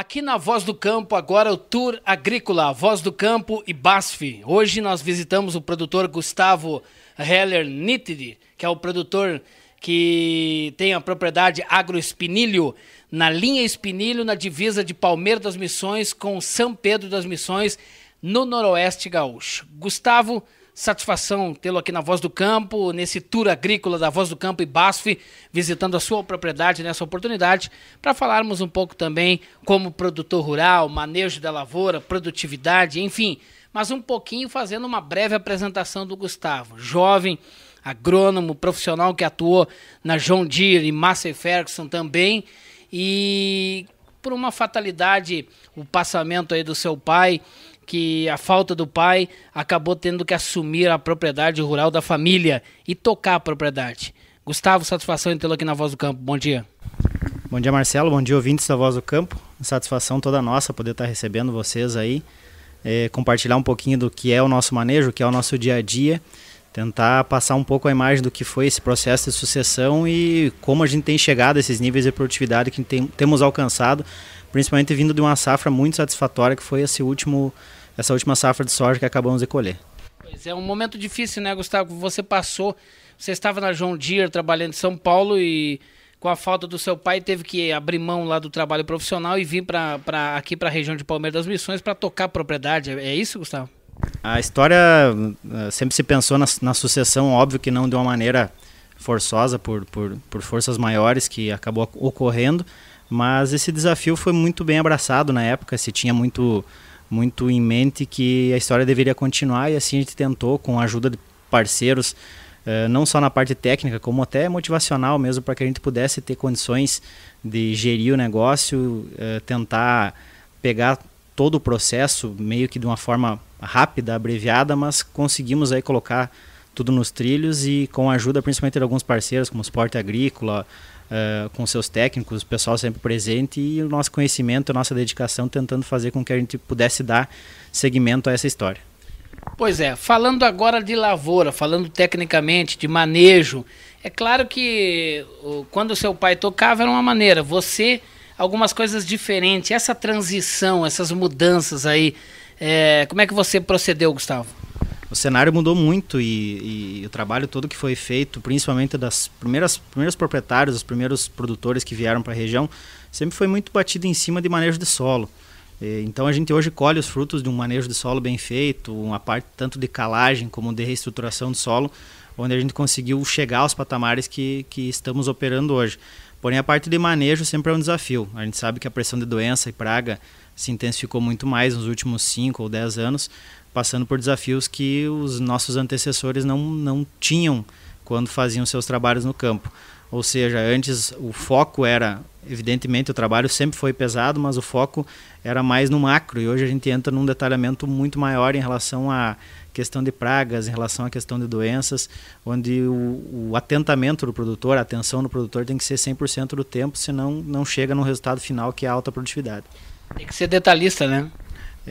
Aqui na Voz do Campo, agora o Tour Agrícola, Voz do Campo e BASF. Hoje nós visitamos o produtor Gustavo Heller Nitide, que é o produtor que tem a propriedade Agroespinilho, na linha Espinilho, na divisa de Palmeira das Missões com São Pedro das Missões, no Noroeste Gaúcho. Gustavo, Satisfação tê-lo aqui na Voz do Campo, nesse tour agrícola da Voz do Campo e BASF, visitando a sua propriedade nessa oportunidade, para falarmos um pouco também como produtor rural, manejo da lavoura, produtividade, enfim, mas um pouquinho fazendo uma breve apresentação do Gustavo, jovem, agrônomo, profissional que atuou na John Deere e Massey Ferguson também, e por uma fatalidade, o passamento aí do seu pai, que a falta do pai acabou tendo que assumir a propriedade rural da família e tocar a propriedade. Gustavo, satisfação em tê-lo aqui na Voz do Campo. Bom dia. Bom dia, Marcelo. Bom dia, ouvintes da Voz do Campo. Satisfação toda nossa poder estar recebendo vocês aí, é, compartilhar um pouquinho do que é o nosso manejo, o que é o nosso dia a dia, tentar passar um pouco a imagem do que foi esse processo de sucessão e como a gente tem chegado a esses níveis de produtividade que tem, temos alcançado, principalmente vindo de uma safra muito satisfatória que foi esse último essa última safra de soja que acabamos de colher. Pois é um momento difícil, né, Gustavo? Você passou, você estava na John Deere trabalhando em São Paulo e com a falta do seu pai teve que abrir mão lá do trabalho profissional e vir para aqui para a região de Palmeiras das Missões para tocar propriedade. É, é isso, Gustavo? A história eh, sempre se pensou na, na sucessão, óbvio que não de uma maneira forçosa por, por, por forças maiores que acabou ocorrendo, mas esse desafio foi muito bem abraçado na época, se tinha muito muito em mente que a história deveria continuar e assim a gente tentou com a ajuda de parceiros Uh, não só na parte técnica, como até motivacional mesmo, para que a gente pudesse ter condições de gerir o negócio, uh, tentar pegar todo o processo meio que de uma forma rápida, abreviada, mas conseguimos aí colocar tudo nos trilhos e com a ajuda principalmente de alguns parceiros, como o Sport Agrícola, eh, com seus técnicos, o pessoal sempre presente e o nosso conhecimento, a nossa dedicação tentando fazer com que a gente pudesse dar seguimento a essa história. Pois é, falando agora de lavoura, falando tecnicamente de manejo, é claro que quando seu pai tocava era uma maneira, você algumas coisas diferentes. Essa transição, essas mudanças aí, é, como é que você procedeu, Gustavo? o cenário mudou muito e, e, o trabalho todo que foi feito, principalmente das primeiras primeiros proprietários, dos primeiros produtores que vieram para a região, sempre foi muito batido em cima de manejo de solo. E, então a gente hoje colhe os frutos de um manejo de solo bem feito, uma parte tanto de calagem como de reestruturação do solo, onde a gente conseguiu chegar aos patamares que, que estamos operando hoje. Porém, a parte de manejo sempre é um desafio. A gente sabe que a pressão de doença e praga se intensificou muito mais nos últimos 5 ou 10 anos, passando por desafios que os nossos antecessores não, não tinham quando faziam seus trabalhos no campo. Ou seja, antes o foco era, evidentemente, o trabalho sempre foi pesado, mas o foco era mais no macro. E hoje a gente entra num detalhamento muito maior em relação à questão de pragas, em relação à questão de doenças, onde o, o atentamento do produtor, a atenção do produtor tem que ser 100% do tempo, senão não chega no resultado final que é a alta produtividade. Tem que ser detalhista, né?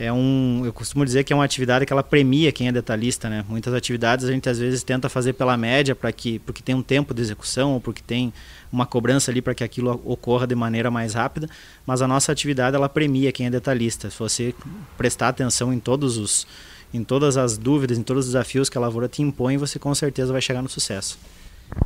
é um, eu costumo dizer que é uma atividade que ela premia quem é detalhista, né? Muitas atividades a gente às vezes tenta fazer pela média para que, porque tem um tempo de execução ou porque tem uma cobrança ali para que aquilo ocorra de maneira mais rápida, mas a nossa atividade ela premia quem é detalhista. Se você prestar atenção em todos os em todas as dúvidas, em todos os desafios que a lavoura te impõe, você com certeza vai chegar no sucesso.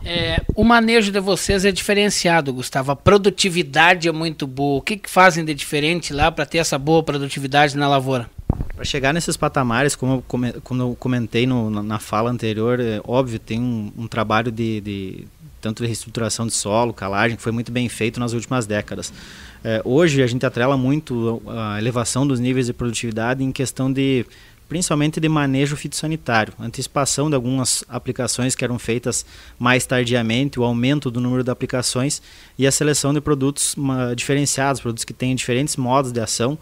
É, o manejo de vocês é diferenciado, Gustavo. A produtividade é muito boa. O que, que fazem de diferente lá para ter essa boa produtividade na lavoura? Para chegar nesses patamares, como, como eu comentei no, na fala anterior, é óbvio, tem um, um trabalho de, de tanto de reestruturação de solo, calagem, que foi muito bem feito nas últimas décadas. É, hoje a gente atrela muito a elevação dos níveis de produtividade em questão de principalmente de manejo fitossanitário, antecipação de algumas aplicações que eram feitas mais tardiamente, o aumento do número de aplicações e a seleção de produtos diferenciados, produtos que têm diferentes modos de ação,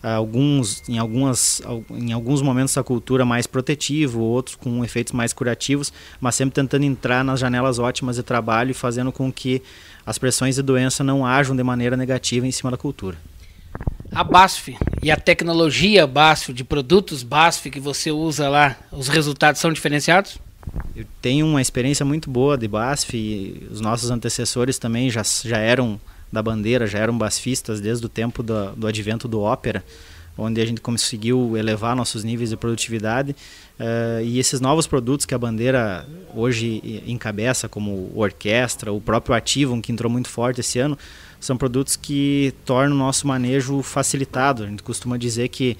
ah, alguns em algumas em alguns momentos da cultura mais protetivo, outros com efeitos mais curativos, mas sempre tentando entrar nas janelas ótimas de trabalho e fazendo com que as pressões de doença não ajam de maneira negativa em cima da cultura a BASF e a tecnologia BASF, de produtos BASF que você usa lá, os resultados são diferenciados? Eu tenho uma experiência muito boa de BASF e os nossos antecessores também já, já eram da bandeira, já eram basfistas desde o tempo do, do advento do Ópera, onde a gente conseguiu elevar nossos níveis de produtividade uh, e esses novos produtos que a bandeira hoje encabeça, como orquestra, o próprio Ativo, que entrou muito forte esse ano, são produtos que tornam o nosso manejo facilitado. A gente costuma dizer que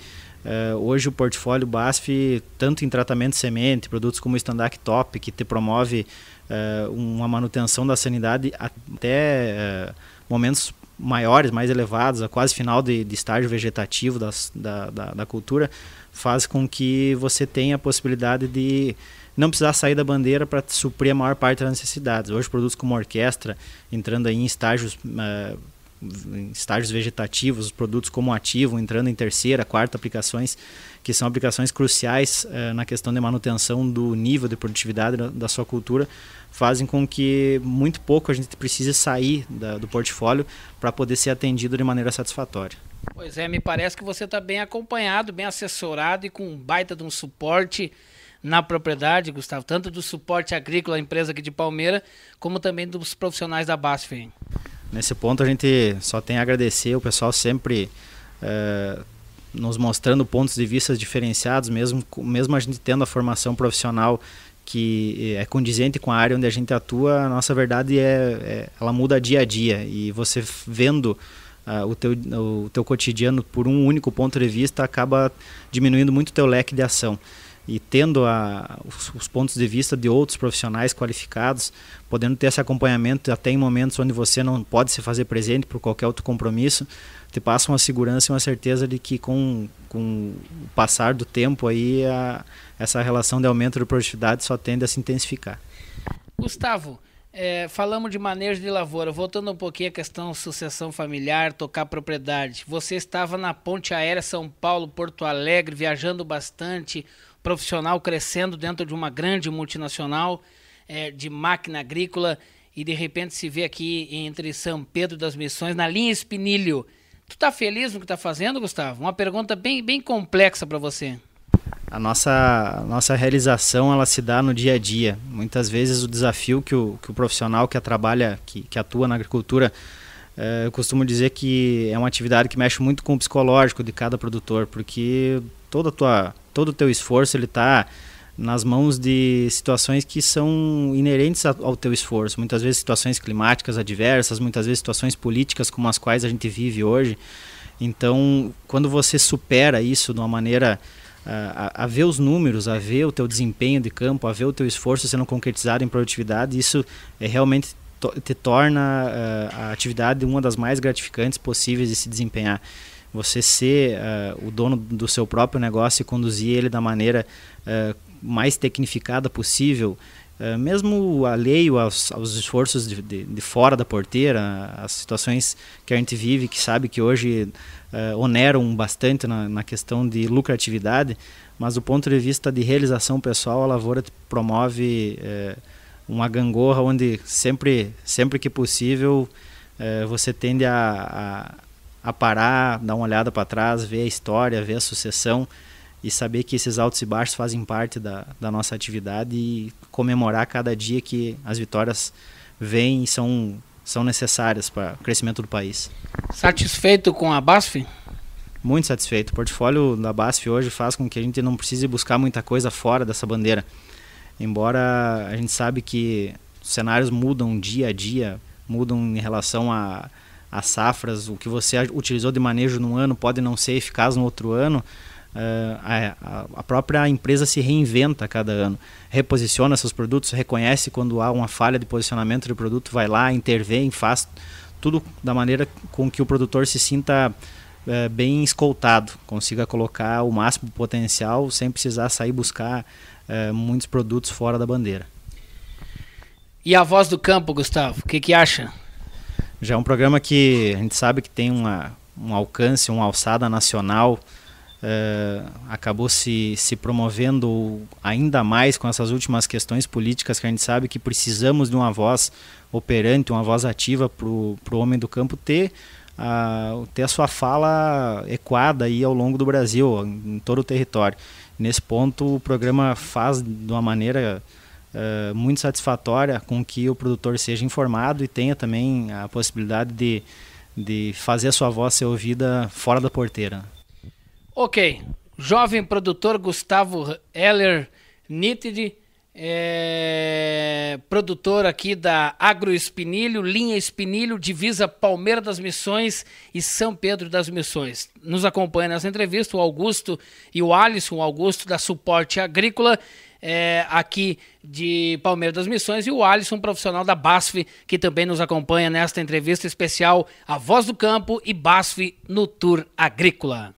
Uh, hoje o portfólio BASF, tanto em tratamento de semente, produtos como o Standard Top, que te promove uh, uma manutenção da sanidade até uh, momentos maiores, mais elevados, a quase final de, de estágio vegetativo das, da, da, da, cultura, faz com que você tenha a possibilidade de não precisar sair da bandeira para suprir a maior parte das necessidades. Hoje, produtos como orquestra, entrando aí em estágios, uh, estágios vegetativos, produtos como ativo, entrando em terceira, quarta aplicações, que são aplicações cruciais uh, na questão de manutenção do nível de produtividade da, da, sua cultura, fazem com que muito pouco a gente precise sair da, do portfólio para poder ser atendido de maneira satisfatória. Pois é, me parece que você está bem acompanhado, bem assessorado e com um baita de um suporte na propriedade, Gustavo, tanto do suporte agrícola a empresa aqui de Palmeira, como também dos profissionais da BASF. Nesse ponto a gente só tem a agradecer o pessoal sempre é, nos mostrando pontos de vista diferenciados, mesmo, mesmo a gente tendo a formação profissional que eh, é condizente com a área onde a gente atua, a nossa verdade é, é ela muda dia a dia e você vendo ah, o, teu, o teu cotidiano por um único ponto de vista acaba diminuindo muito o teu leque de ação. E tendo a, os, os, pontos de vista de outros profissionais qualificados, podendo ter esse acompanhamento até em momentos onde você não pode se fazer presente por qualquer outro compromisso, te passa uma segurança e uma certeza de que com, com o passar do tempo aí a, essa relação de aumento de produtividade só tende a se intensificar. Gustavo, é, falamos de manejo de lavoura. Voltando um pouquinho à questão sucessão familiar, tocar propriedade. Você estava na ponte aérea São Paulo-Porto Alegre, viajando bastante, profissional crescendo dentro de uma grande multinacional é, de máquina agrícola e de repente se vê aqui entre São Pedro das Missões, na linha Espinilho. Tu tá feliz no que tá fazendo, Gustavo? Uma pergunta bem, bem complexa para você a nossa, a nossa realização ela se dá no dia a dia. Muitas vezes o desafio que o, que o profissional que trabalha, que, que atua na agricultura, eh, eu costumo dizer que é uma atividade que mexe muito com o psicológico de cada produtor, porque toda tua, todo o teu esforço ele está nas mãos de situações que são inerentes ao teu esforço. Muitas vezes situações climáticas adversas, muitas vezes situações políticas como as quais a gente vive hoje. Então, quando você supera isso de uma maneira a, a, ver os números, a ver o teu desempenho de campo, a ver o teu esforço sendo concretizado em produtividade, isso é realmente to te torna uh, a atividade uma das mais gratificantes possíveis de se desempenhar. Você ser uh, o dono do seu próprio negócio e conduzir ele da maneira uh, mais tecnificada possível é, mesmo alheio aos, aos esforços de, de, de, fora da porteira, as situações que a gente vive, que sabe que hoje uh, oneram bastante na, na, questão de lucratividade, mas do ponto de vista de realização pessoal, a lavoura promove uh, uma gangorra onde sempre, sempre que possível você tende a, a, a, parar, dar uma olhada para trás, ver a história, ver a sucessão, e saber que esses altos e baixos fazem parte da, da nossa atividade e comemorar cada dia que as vitórias vêm e são, são necessárias para o crescimento do país. Satisfeito com a BASF? Muito satisfeito. O portfólio da BASF hoje faz com que a gente não precise buscar muita coisa fora dessa bandeira. Embora a gente sabe que os cenários mudam dia a dia, mudam em relação a, a safras, o que você utilizou de manejo num ano pode não ser eficaz no outro ano, ah, é, a, a própria empresa se reinventa a cada ano, reposiciona seus produtos, reconhece quando há uma falha de posicionamento do produto, vai lá, intervém, faz tudo da maneira com que o produtor se sinta eh, bem escoltado, consiga colocar o máximo potencial sem precisar sair buscar eh, muitos produtos fora da bandeira. E a voz do campo, Gustavo, o que, que acha? Já é um programa que a gente sabe que tem uma, um alcance, uma alçada nacional, Uh, acabou se, se promovendo ainda mais com essas últimas questões políticas que a gente sabe que precisamos de uma voz operante, uma voz ativa para o homem do campo ter a, ter a sua fala equada aí ao longo do Brasil, em todo o território. Nesse ponto, o programa faz de uma maneira uh, muito satisfatória com que o produtor seja informado e tenha também a possibilidade de, de fazer a sua voz ser ouvida fora da porteira. Ok. Jovem produtor Gustavo Heller Nitid, é, produtor aqui da Agro Espinilho, Linha Espinilho, divisa Palmeira das Missões e São Pedro das Missões. Nos acompanha nessa entrevista o Augusto e o Alisson, o Augusto da Suporte Agrícola. É, aqui de Palmeiras das Missões, e o Alisson, profissional da BASF, que também nos acompanha nesta entrevista especial A Voz do Campo e BASF no Tour Agrícola.